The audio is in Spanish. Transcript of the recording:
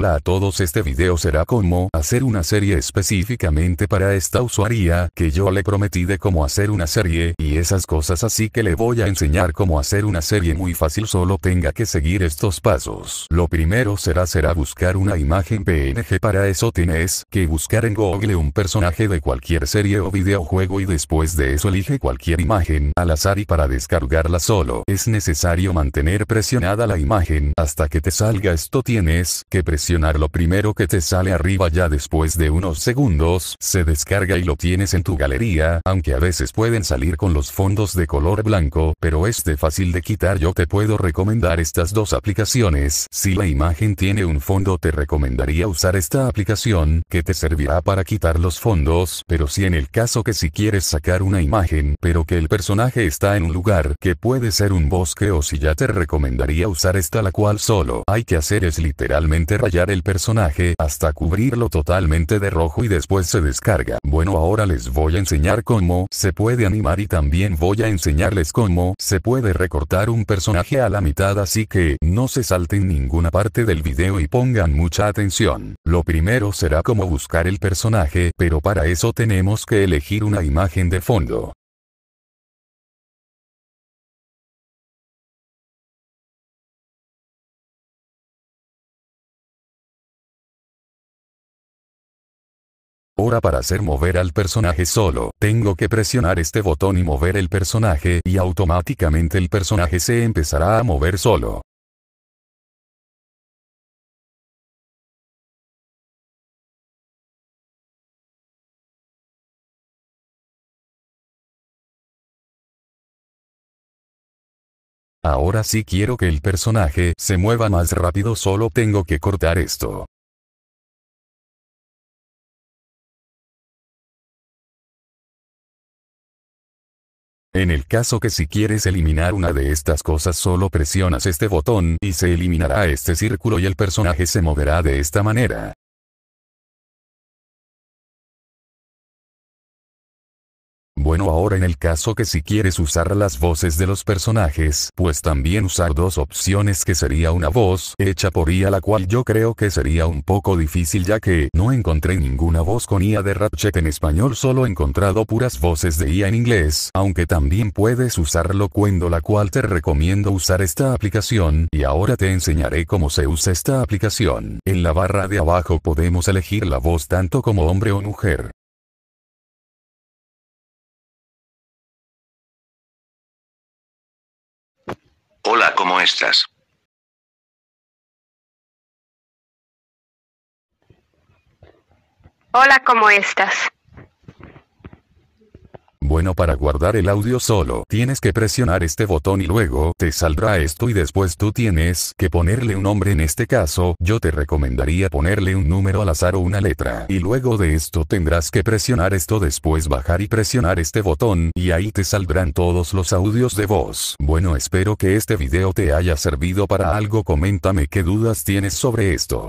hola a todos este video será como hacer una serie específicamente para esta usuaria que yo le prometí de cómo hacer una serie y esas cosas así que le voy a enseñar cómo hacer una serie muy fácil solo tenga que seguir estos pasos. Lo primero será será buscar una imagen PNG para eso tienes que buscar en Google un personaje de cualquier serie o videojuego y después de eso elige cualquier imagen al azar y para descargarla solo es necesario mantener presionada la imagen hasta que te salga esto tienes que presionar lo primero que te sale arriba ya después de unos segundos, se descarga y lo tienes en tu galería, aunque a veces pueden salir con los fondos de color blanco, pero es de fácil de quitar yo te puedo recomendar estas dos aplicaciones, si la imagen tiene un fondo te recomendaría usar esta aplicación, que te servirá para quitar los fondos, pero si en el caso que si quieres sacar una imagen, pero que el personaje está en un lugar, que puede ser un bosque o si ya te recomendaría usar esta la cual solo hay que hacer es literalmente rayar el personaje hasta cubrirlo totalmente de rojo y después se descarga. Bueno ahora les voy a enseñar cómo se puede animar y también voy a enseñarles cómo se puede recortar un personaje a la mitad así que no se salten ninguna parte del video y pongan mucha atención. Lo primero será cómo buscar el personaje pero para eso tenemos que elegir una imagen de fondo. Ahora para hacer mover al personaje solo, tengo que presionar este botón y mover el personaje y automáticamente el personaje se empezará a mover solo. Ahora sí quiero que el personaje se mueva más rápido solo tengo que cortar esto. En el caso que si quieres eliminar una de estas cosas solo presionas este botón y se eliminará este círculo y el personaje se moverá de esta manera. Bueno ahora en el caso que si quieres usar las voces de los personajes, pues también usar dos opciones que sería una voz hecha por IA la cual yo creo que sería un poco difícil ya que no encontré ninguna voz con IA de Ratchet en español solo he encontrado puras voces de IA en inglés, aunque también puedes usarlo, cuando la cual te recomiendo usar esta aplicación y ahora te enseñaré cómo se usa esta aplicación. En la barra de abajo podemos elegir la voz tanto como hombre o mujer. Hola, ¿cómo estás? Hola, ¿cómo estás? Bueno para guardar el audio solo tienes que presionar este botón y luego te saldrá esto y después tú tienes que ponerle un nombre en este caso, yo te recomendaría ponerle un número al azar o una letra. Y luego de esto tendrás que presionar esto después bajar y presionar este botón y ahí te saldrán todos los audios de voz. Bueno espero que este video te haya servido para algo coméntame qué dudas tienes sobre esto.